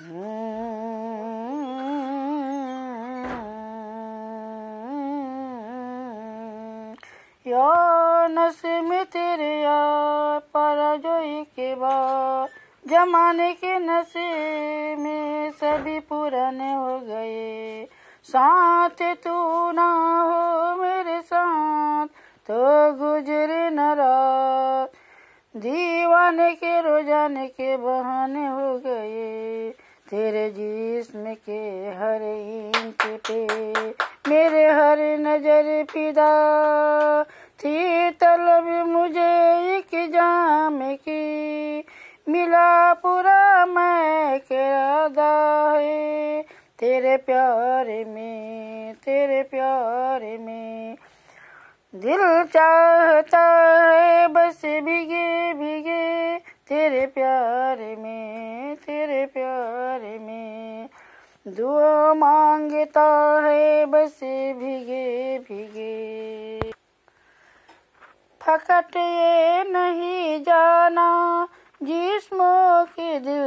हम्म। जोई के बाद जमाने के नशे में सभी पुराने हो गए साथ तू ना हो मेरे साथ तो गुजरे न रात दीवाने के रोजाने के बहाने हो गए तेरे जिसम के हर इंच पे मेरे हर नजर पिदा थी तलब मुझे एक जाम की मिला पूरा मैं किरादा है तेरे प्यार में तेरे प्यार में दिल चाहता है बस भीगे भीगे तेरे प्यार में प्यार में दुआ मांगता है बस भीगे भीगे फकट ये नहीं जाना जिस्मों के दिल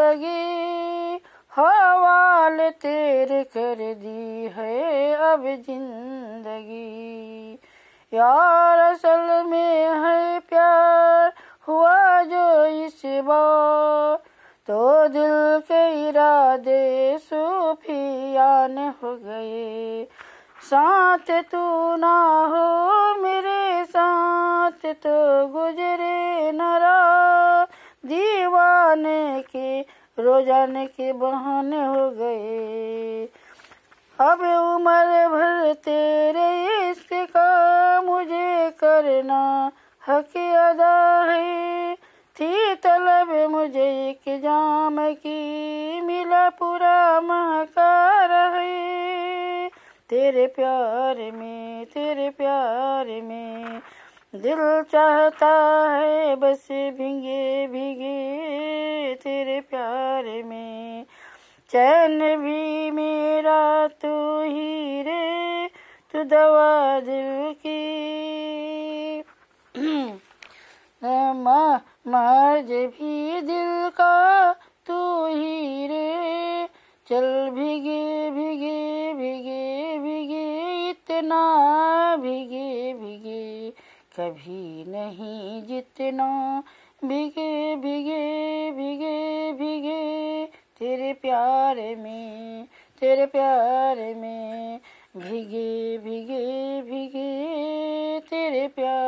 लगे हवाल तेरे कर दी है अब जिंदगी यार असल में है प्यार हुआ जो इस बार तो दिल के इरादे सूफियान हो गए साथ तू ना हो मेरे साथ तो गुजरे नरा दीवाने के रोजाने के बहाने हो गए अब उम्र भर तेरे इश्क का मुझे करना हक अदा है तलब मुझे एक जाम की मिला पूरा महकार है तेरे प्यार में तेरे प्यार में दिल चाहता है बस भीगे भीगे तेरे प्यार में चैन भी मेरा तू ही रे तू दवा दिल की मार भी दिल का तू ही रे चल भिगे भिगे भिगे भिगे इतना भिगे भिगे कभी नहीं जितना भिगे भिगे भिगे भिगे तेरे प्यार में तेरे प्यार में भिगे भिगे भिगे तेरे प्यार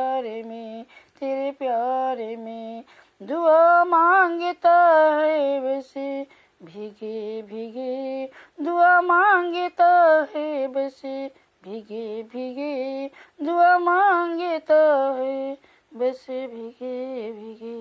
तेरे प्यारे में दुआ मांगता है वैसे भीगे भीगे दुआ मांगता है वैसे भीगे भीगे दुआ मांगता है वैसे भीगे भीगे